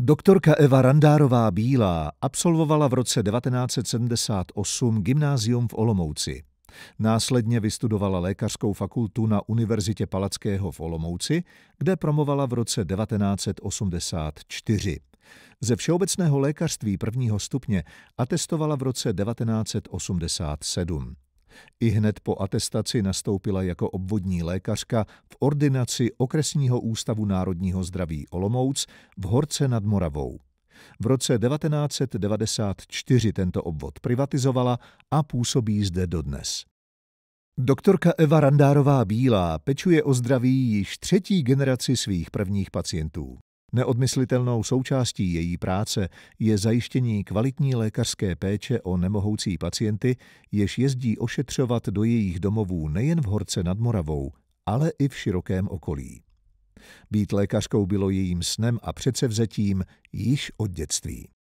Doktorka Eva Randárová Bílá absolvovala v roce 1978 gymnázium v Olomouci. Následně vystudovala lékařskou fakultu na Univerzitě Palackého v Olomouci, kde promovala v roce 1984. Ze všeobecného lékařství prvního stupně atestovala v roce 1987. I hned po atestaci nastoupila jako obvodní lékařka v ordinaci Okresního ústavu národního zdraví Olomouc v Horce nad Moravou. V roce 1994 tento obvod privatizovala a působí zde dodnes. Doktorka Eva Randárová Bílá pečuje o zdraví již třetí generaci svých prvních pacientů. Neodmyslitelnou součástí její práce je zajištění kvalitní lékařské péče o nemohoucí pacienty, jež jezdí ošetřovat do jejich domovů nejen v Horce nad Moravou, ale i v širokém okolí. Být lékařkou bylo jejím snem a předsevzetím již od dětství.